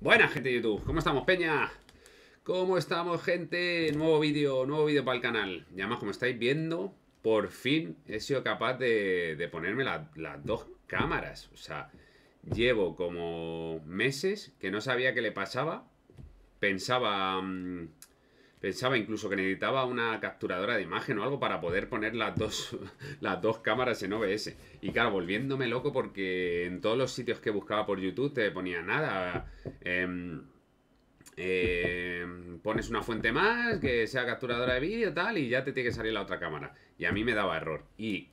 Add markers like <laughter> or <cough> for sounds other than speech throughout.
Buena gente de YouTube, ¿cómo estamos, peña? ¿Cómo estamos, gente? Nuevo vídeo, nuevo vídeo para el canal. Y además, como estáis viendo, por fin he sido capaz de, ponerme las dos cámaras. O sea, llevo como meses que no sabía qué le pasaba. Pensaba... Mm, Pensaba incluso que necesitaba una capturadora de imagen o algo para poder poner las dos, <laughs> las dos cámaras en OBS. Y claro, volviéndome loco porque en todos los sitios que buscaba por YouTube te ponía nada. Em, em, pones una fuente más que sea capturadora de vídeo tal y ya te tiene que salir la otra cámara. Y a mí me daba error. Y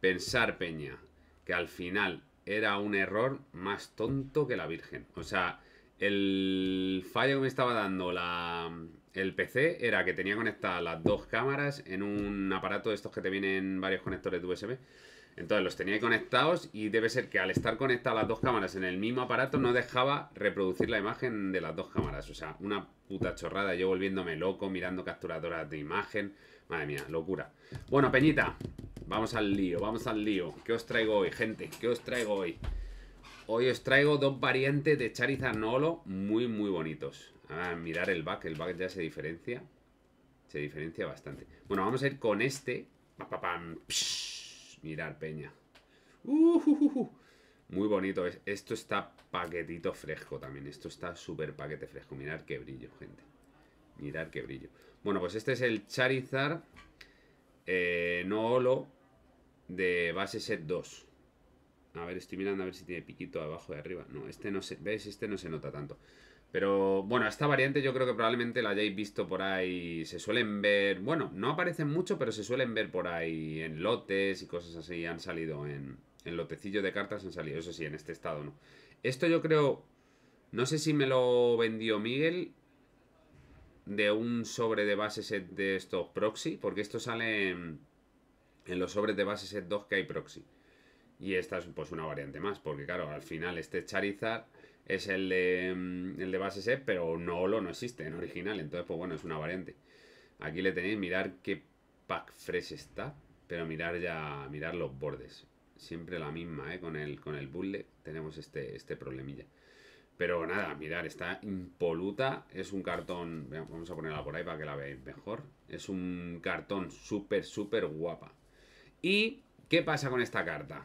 pensar, Peña, que al final era un error más tonto que la Virgen. O sea, el fallo que me estaba dando la, el PC era que tenía conectadas las dos cámaras en un aparato de estos que te vienen varios conectores de USB. Entonces los tenía conectados y debe ser que al estar conectadas las dos cámaras en el mismo aparato no dejaba reproducir la imagen de las dos cámaras. O sea, una puta chorrada, yo volviéndome loco, mirando capturadoras de imagen. Madre mía, locura. Bueno, Peñita, vamos al lío, vamos al lío. ¿Qué os traigo hoy, gente? ¿Qué os traigo hoy? Hoy os traigo dos variantes de Charizard Nolo muy, muy bonitos mirar el back. El back ya se diferencia. Se diferencia bastante. Bueno, vamos a ir con este. mirar, peña. Uh, muy bonito. Esto está paquetito fresco también. Esto está súper paquete fresco. Mirar qué brillo, gente. Mirar qué brillo. Bueno, pues este es el Charizard eh, No Olo de base set 2. A ver, estoy mirando a ver si tiene piquito abajo y arriba. No, este no se... Este no se nota tanto. Pero bueno, esta variante yo creo que probablemente la hayáis visto por ahí. Se suelen ver, bueno, no aparecen mucho, pero se suelen ver por ahí en lotes y cosas así. Han salido en, en lotecillo de cartas, han salido, eso sí, en este estado, ¿no? Esto yo creo, no sé si me lo vendió Miguel de un sobre de base set de estos proxy, porque esto sale en, en los sobres de base set 2 que hay proxy. Y esta es pues una variante más, porque claro, al final este Charizard es el de, mm, el de base set, pero no lo no existe en original, entonces pues bueno, es una variante. Aquí le tenéis, mirar qué pack fresh está, pero mirar ya, mirar los bordes. Siempre la misma, ¿eh? Con el, con el bullet tenemos este, este problemilla. Pero nada, mirar, está impoluta. Es un cartón, vamos a ponerla por ahí para que la veáis mejor. Es un cartón súper, súper guapa. ¿Y qué pasa con esta carta?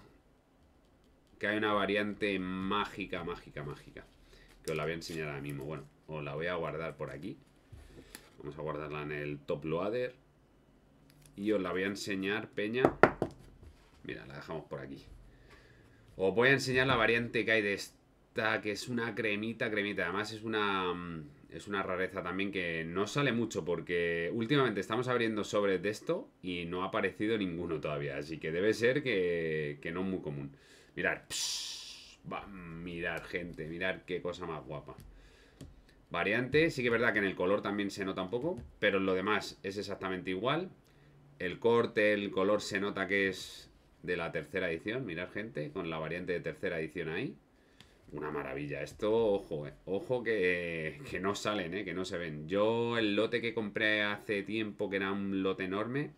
que hay una variante mágica, mágica, mágica. Que os la voy a enseñar ahora mismo. Bueno, os la voy a guardar por aquí. Vamos a guardarla en el top loader. Y os la voy a enseñar, peña. Mira, la dejamos por aquí. Os voy a enseñar la variante que hay de esta, que es una cremita, cremita. Además es una, mm, es una rareza también que no sale mucho porque últimamente estamos abriendo sobres de esto y no ha aparecido ninguno todavía. Así que debe ser que, que no es muy común. Mirad, mirar gente, mirar qué cosa más guapa. Variante, sí que es verdad que en el color también se nota un poco, pero en lo demás es exactamente igual. El corte, el color se nota que es de la tercera edición, mirad gente, con la variante de tercera edición ahí. Una maravilla, esto, ojo, eh, ojo que, no salen, eh, que no se ven. Yo el lote que compré hace tiempo, que era un lote enorme,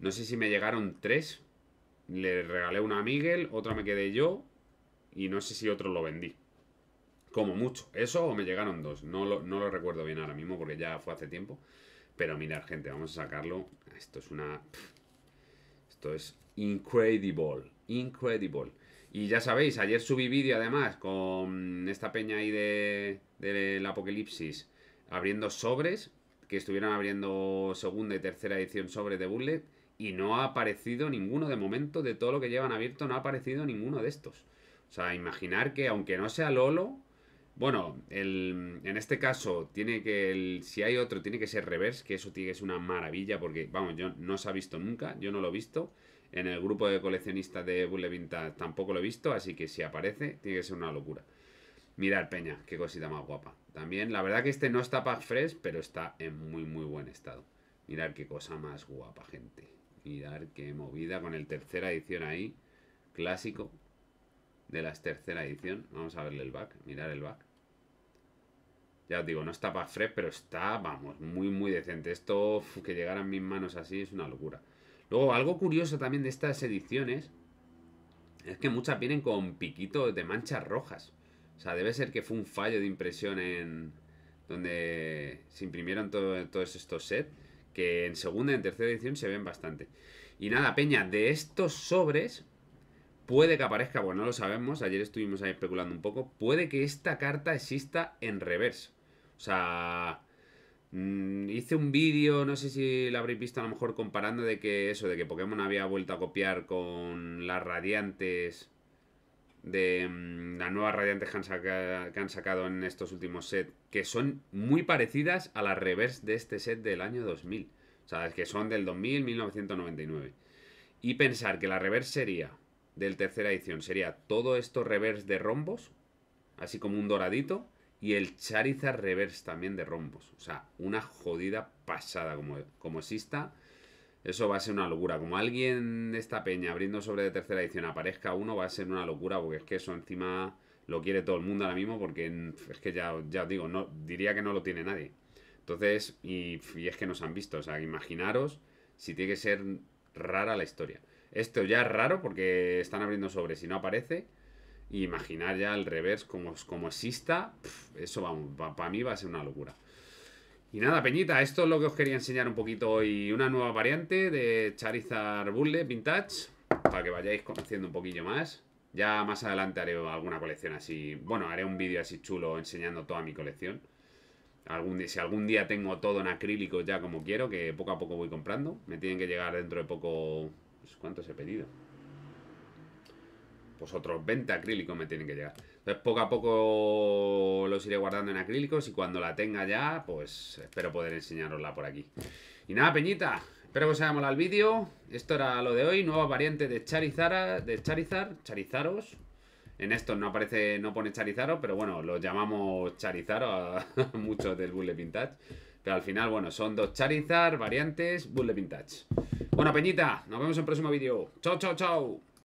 no sé si me llegaron tres le regalé una a Miguel, otra me quedé yo y no sé si otro lo vendí. Como mucho. Eso o me llegaron dos. No lo, recuerdo bien ahora mismo porque ya fue hace tiempo. Pero mirad, gente, vamos a sacarlo. Esto es una... Esto es incredible. Incredible. Y ya sabéis, ayer subí vídeo además con esta peña ahí del de, Apocalipsis abriendo sobres, que estuvieron abriendo segunda y tercera edición sobres de Bullet y no ha aparecido ninguno de momento de todo lo que llevan abierto, no ha aparecido ninguno de estos. O sea, imaginar que aunque no sea Lolo, bueno, el, en este caso tiene que, el, si hay otro, tiene que ser reverse, que eso tiene que ser una maravilla porque, vamos, yo no se ha visto nunca, yo no lo he visto. En el grupo de coleccionistas de Bulle tampoco lo he visto, así que si aparece, tiene que ser una locura. Mirad, Peña, qué cosita más guapa. También, la verdad que este no está pack fresh, pero está en muy, muy buen estado. Mirad qué cosa más guapa, gente. Mirar qué movida con el tercera edición ahí. Clásico de las tercera edición. Vamos a verle el back. Mirar el back. Ya os digo, no está para Fred, pero está, vamos, muy, muy decente. Esto que llegara en mis manos así es una locura. Luego, algo curioso también de estas ediciones es que muchas vienen con piquitos de manchas rojas. O sea, debe ser que fue un fallo de impresión en donde se imprimieron todos estos sets que en segunda y en tercera edición se ven bastante. Y nada, Peña, de estos sobres puede que aparezca, bueno, no lo sabemos, ayer estuvimos ahí especulando un poco, puede que esta carta exista en reverso. O sea, mm, hice un vídeo, no sé si lo habréis visto a lo mejor comparando de que eso, de que Pokémon había vuelto a copiar con las radiantes de las mm, la nueva radiante que han, que han sacado en estos últimos sets, que son muy parecidas a las reverse de este set del año 2000. O sea, que son del 2000, 1999. Y pensar que la reverse sería, del tercera edición, sería todo esto reverse de rombos, así como un doradito, y el Charizard reverse también de rombos. O sea, una jodida pasada como, como exista eso va a ser una locura. Como alguien de esta peña abriendo sobre de tercera edición aparezca uno, va a ser una locura, porque es que eso encima lo quiere todo el mundo ahora mismo, porque es que ya, ya os digo, no, diría que no lo tiene nadie. Entonces, y, es que nos han visto, o sea, imaginaros si tiene que ser rara la historia. Esto ya es raro porque están abriendo sobre si no aparece. Y imaginar ya el reverse como, como exista, eso para va, mí va a ser una locura. Y nada, Peñita, esto es lo que os quería enseñar un poquito hoy. Una nueva variante de Charizard Bulle Vintage. Para que vayáis conociendo un poquillo más. Ya más adelante haré alguna colección así. Bueno, haré un vídeo así chulo enseñando toda mi colección. Algún si algún día tengo todo en acrílico ya como quiero, que poco a poco voy comprando. Me tienen que llegar dentro de poco... Pues, ¿Cuántos he pedido? Pues otros 20 acrílicos me tienen que llegar poco a poco los iré guardando en acrílicos y cuando la tenga ya, pues espero poder enseñarosla por aquí. Y nada, peñita, espero que os haya molado el vídeo. Esto era lo de hoy, nueva variante de Charizard, de Charizard, Charizaros. En estos no aparece, no pone charizaros pero bueno, los llamamos charizaros <laughs> a, muchos del Bullet Vintage. Pero al final, bueno, son dos Charizard, variantes, Bullet Vintage. Bueno, Peñita, nos vemos en el próximo vídeo. Chao, chao, chao.